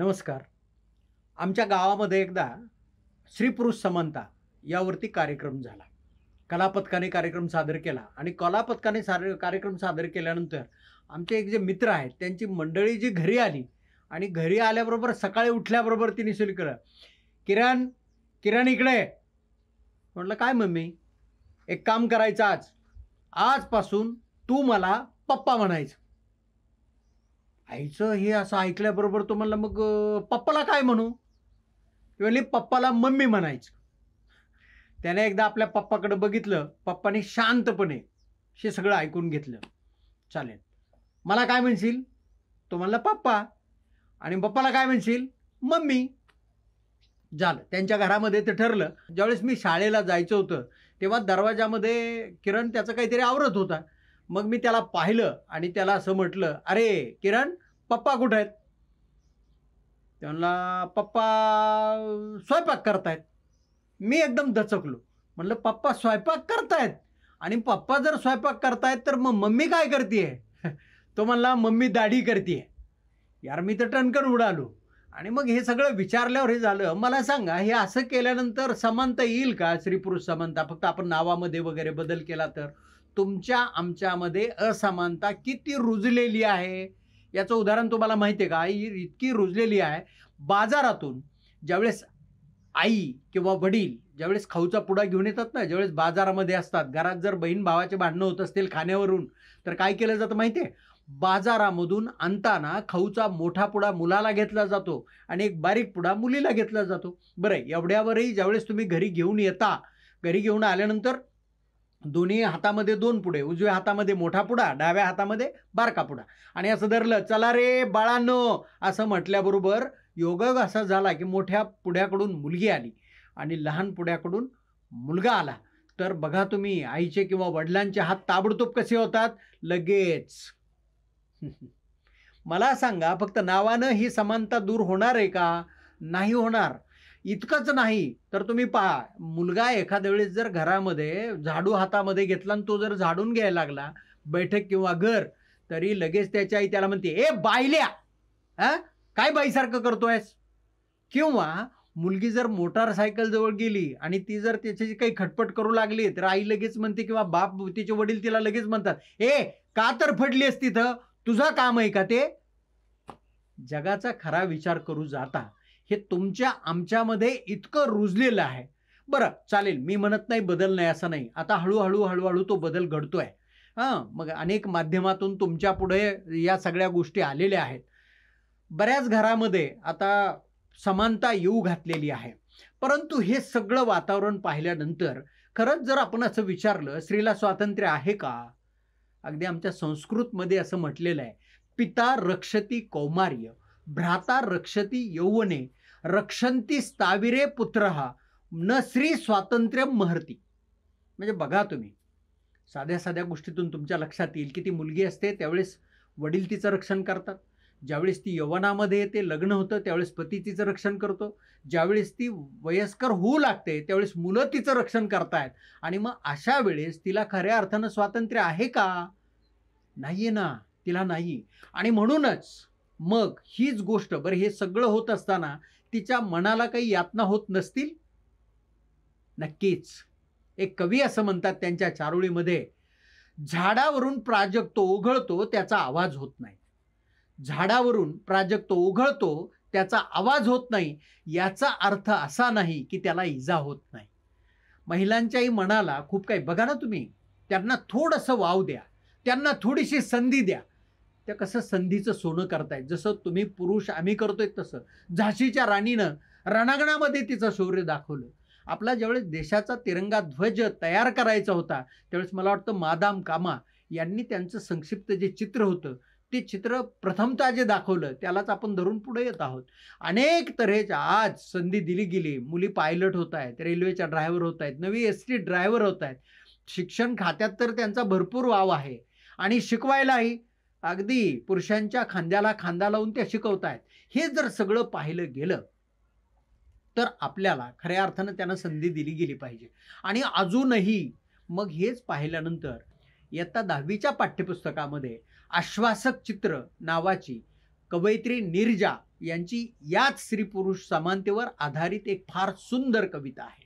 नमस्कार आमच्या गावामध्ये एकदा श्री पुरुष समानता यावरती कार्यक्रम झाला कलापथकाने कार्यक्रम सादर केला आणि कलापथकाने सा कार्यक्रम सादर केल्यानंतर आमचे एक जे मित्र आहेत त्यांची मंडळी जी घरी आली आणि घरी आल्याबरोबर सकाळी उठल्याबरोबर तिने सुरू केलं किरण किरण इकडे म्हटलं काय मम्मी एक काम करायचं आज आजपासून तू मला पप्पा म्हणायचं आईचं हे असं ऐकल्याबरोबर तो म्हणला मग पप्पाला काय म्हणू किंवा पप्पाला मम्मी म्हणायचं त्याने एकदा आपल्या पप्पाकडं बघितलं पप्पाने शांतपणे हे सगळं ऐकून घेतलं चालेल मला काय म्हणशील तो म्हणला पप्पा आणि पप्पाला काय म्हणशील मम्मी झालं त्यांच्या घरामध्ये ते ठरलं ज्यावेळेस मी शाळेला जायचं होतं तेव्हा दरवाजामध्ये किरण त्याचं काहीतरी आवरत होता मग मी त्याला पाहिलं आणि त्याला असं म्हटलं अरे किरण पप्पा कुठं आहेत त्यांना पप्पा स्वयंपाक करतायत मी एकदम दचकलो म्हटलं पप्पा स्वयंपाक करतायत आणि पप्पा जर स्वयंपाक करतायत तर मग मम्मी काय करते तो म्हणला मम्मी दाढी करते यार मी तर टनकन उडालो आणि मग हे सगळं विचारल्यावर हे झालं मला सांगा हे असं केल्यानंतर समानता येईल का स्त्री पुरुष समानता फक्त आपण नावामध्ये वगैरे बदल केला तर तुमच्या आमच्यामध्ये असमानता किती रुजलेली आहे याचं उदाहरण तुम्हाला माहिती आहे का आई इतकी रुजलेली आहे बाजारातून ज्यावेळेस आई किंवा वडील ज्यावेळेस खाऊचा पुडा घेऊन येतात ना ज्यावेळेस बाजारामध्ये असतात घरात जर बहीण भावाचे भांडणं होत असतील खाण्यावरून तर काय केलं जातं माहिती आहे बाजारामधून आणताना खाऊचा मोठा पुडा मुलाला घेतला जातो आणि एक बारीक पुडा मुलीला घेतला जातो बरं एवढ्यावरही ज्यावेळेस तुम्ही घरी घेऊन येता घरी घेऊन आल्यानंतर दोन्ही हातामध्ये दोन पुढे उजव्या हातामध्ये मोठा पुडा डाव्या हातामध्ये बारका पुडा आणि असं धरलं चला रे बाळांनो असं म्हटल्याबरोबर योग असा झाला की मोठ्या पुढ्याकडून मुलगी आली आणि लहान पुढ्याकडून मुलगा आला तर बघा तुम्ही आईचे किंवा वडिलांचे हात ताबडतोब कसे होतात लगेच मला सांगा फक्त नावानं ही समानता दूर होणार आहे का नाही होणार इतकंच नाही तर तुम्ही पहा मुलगा एखाद्या वेळेस जर घरामध्ये झाडू हातामध्ये घेतला आणि तो जर झाडून घ्यायला लागला बैठक किंवा घर तरी लगेच त्याच्या आई त्याला म्हणते ए बायल्या हा काय बाईसारखं करतोयस किंवा मुलगी जर मोटारसायकल जवळ गेली आणि ती जर त्याच्याशी काही खटपट करू लागली तर आई लगेच म्हणते किंवा बाप तिचे वडील तिला लगेच म्हणतात ए का तर फडलीस तिथं तुझा काम आहे का ते जगाचा खरा विचार करू जाता हे तुमच्या आमच्यामध्ये इतकं रुजलेलं आहे बरं चालेल मी म्हणत नाही बदल नाही असं नाही आता हळूहळू हळूहळू तो बदल घडतोय हां मग अनेक माध्यमातून तुमच्या पुढे या सगळ्या गोष्टी आलेल्या आहेत बऱ्याच घरामध्ये आता समानता येऊ घातलेली आहे परंतु हे सगळं वातावरण पाहिल्यानंतर खरंच जर आपण असं विचारलं स्त्रीला स्वातंत्र्य आहे का अगदी आमच्या संस्कृतमध्ये असं म्हटलेलं आहे पिता रक्षती कौमार्य भ्राता रक्षती यौवने रक्षंती स्थाविरे पुत्र न श्री स्वातंत्र्य महर्ती म्हणजे बघा तुम्ही साध्या साध्या गोष्टीतून तुमच्या लक्षात येईल की ती मुलगी असते त्यावेळेस वडील तिचं रक्षण करतात ज्यावेळेस ती यवनामध्ये येते लग्न होतं त्यावेळेस पती तिचं रक्षण करतो ज्यावेळेस ती वयस्कर होऊ लागते त्यावेळेस मुलं तिचं रक्षण करतायत आणि मग अशा वेळेस तिला खऱ्या अर्थानं स्वातंत्र्य आहे का नाही आहे ना तिला नाही आणि म्हणूनच मग हीच गोष्ट बरं हे सगळं होत असताना तिच्या मनाला काही यातना होत नसतील नक्कीच एक कवी असं म्हणतात त्यांच्या चारोळीमध्ये झाडावरून प्राजक्तो उघळतो त्याचा आवाज होत नाही झाडावरून प्राजक्तो उघळतो त्याचा आवाज होत नाही याचा अर्थ असा नाही की त्याला इजा होत नाही महिलांच्याही मनाला खूप काही बघा ना तुम्ही त्यांना थोडंसं वाव द्या त्यांना थोडीशी संधी द्या त्या कसं संधीचं सोनं करतायत जसं तुम्ही पुरुष आम्ही करतोय तसं झाशीच्या राणीनं रणांगणामध्ये तिचं शौर्य दाखवलं आपला ज्यावेळेस देशाचा तिरंगा ध्वज तयार करायचा होता त्यावेळेस मला वाटतं मादाम कामा यांनी त्यांचं संक्षिप्त जे चित्र होतं ते चित्र प्रथमतः जे दाखवलं त्यालाच आपण धरून पुढे येत आहोत अनेक तऱ्हेच्या आज संधी दिली गेली मुली पायलट होत आहेत रेल्वेच्या ड्रायव्हर होत आहेत नवी एस टी ड्रायव्हर होत आहेत शिक्षण खात्यात तर त्यांचा भरपूर वाव आहे आणि शिकवायलाही अगदी पुरुषांच्या खांद्याला खांदा लावून ते शिकवतायत हे जर सगळं पाहिलं गेलं तर आपल्याला खऱ्या अर्थानं त्यांना संधी दिली गेली पाहिजे आणि अजूनही मग हेच पाहिल्यानंतर इयत्ता दहावीच्या पाठ्यपुस्तकामध्ये आश्वासक चित्र नावाची कवयित्री निर्जा यांची याच स्त्री पुरुष समानतेवर आधारित एक फार सुंदर कविता आहे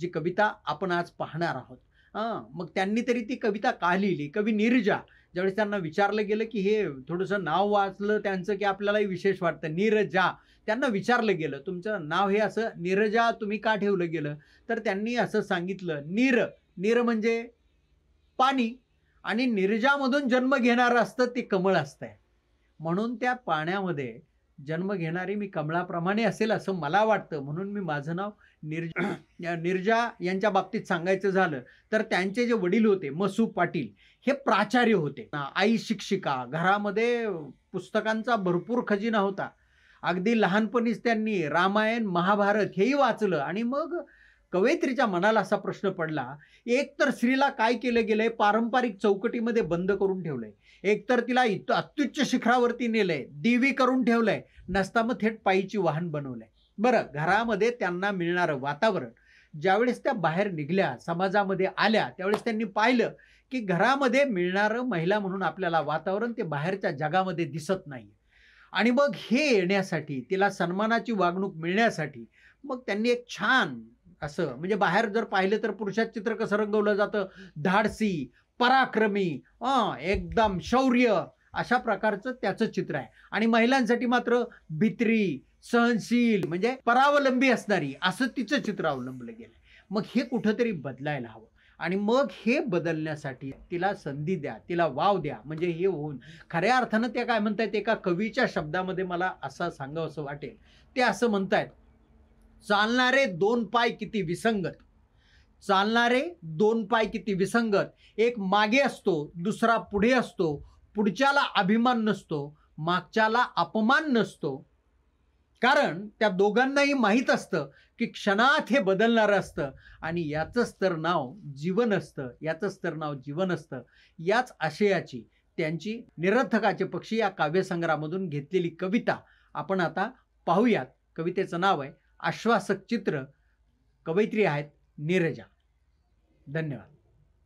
जी कविता आपण आज पाहणार आहोत हां मग त्यांनी तरी ती कविता का लिहिली कवी निर्जा ज्यावेळेस त्यांना विचारलं गेलं की हे थोडंसं नाव वाचलं त्यांचं की आपल्यालाही विशेष वाटतं नीरजा त्यांना विचारलं गेलं तुमचं नाव हे असं नीरजा तुम्ही का ठेवलं गेलं तर त्यांनी असं सांगितलं नीर नीर म्हणजे पाणी आणि नीरजामधून जन्म घेणारं असतं ते कमळ असतंय म्हणून त्या पाण्यामध्ये जन्म घेणारी मी कमळाप्रमाणे असेल असं मला वाटतं म्हणून मी माझं नाव निर्जा निर्जा यांच्या बाबतीत सांगायचं झालं तर त्यांचे जे वडील होते मसू पाटील हे प्राचार्य होते आई शिक्षिका घरामध्ये पुस्तकांचा भरपूर खजिना होता अगदी लहानपणीच त्यांनी रामायण महाभारत हेही वाचलं आणि मग कवयित्रीच्या मनाला असा प्रश्न पडला एक तर स्त्रीला काय केलं गेलंय पारंपरिक चौकटीमध्ये बंद करून ठेवलंय एकतर तिला इत अत्युच्च शिखरावरती नेलंय देवी करून ठेवलंय नसता मग थेट पायीची वाहन बनवलंय बरं घरामध्ये त्यांना मिळणारं वातावरण ज्यावेळेस त्या बाहेर निघल्या समाजामध्ये आल्या त्यावेळेस त्यांनी पाहिलं की घरामध्ये मिळणारं महिला म्हणून आपल्याला वातावरण ते बाहेरच्या जगामध्ये दिसत नाही आणि मग हे येण्यासाठी तिला सन्मानाची वागणूक मिळण्यासाठी मग त्यांनी एक छान असं म्हणजे बाहेर जर पाहिलं तर पुरुषात चित्र कसं रंगवलं जातं धाडसी पराक्रमी एकदम शौर्य अशा प्रकारचं त्याचं चित्र आहे आणि महिलांसाठी मात्र भित्री सहनशील म्हणजे परावलंबी असणारी असं तिचं चित्र अवलंबलं गेलं मग हे कुठंतरी बदलायला हवं आणि मग हे बदलण्यासाठी तिला संधी द्या तिला वाव द्या म्हणजे हे होऊन खऱ्या अर्थानं त्या काय म्हणतायत एका कवीच्या शब्दामध्ये मला असा सांगावं असं वाटेल ते असं म्हणतायत चालणारे दोन पाय किती विसंगत चालणारे दोन पाय किती विसंगत एक मागे असतो दुसरा पुढे असतो पुढच्याला अभिमान नसतो मागच्याला अपमान नसतो कारण त्या दोघांनाही माहीत असतं की क्षणात हे बदलणारं असतं आणि याचंच तर नाव जीवन असतं याचंच तर नाव जीवन असतं याच आशयाची त्यांची निरर्थकाचे पक्षी या काव्यसंग्रहामधून घेतलेली कविता आपण आता पाहूयात कवितेचं नाव आहे आश्वासक चित्र कवयित्री आहेत नीरजा धन्यवाद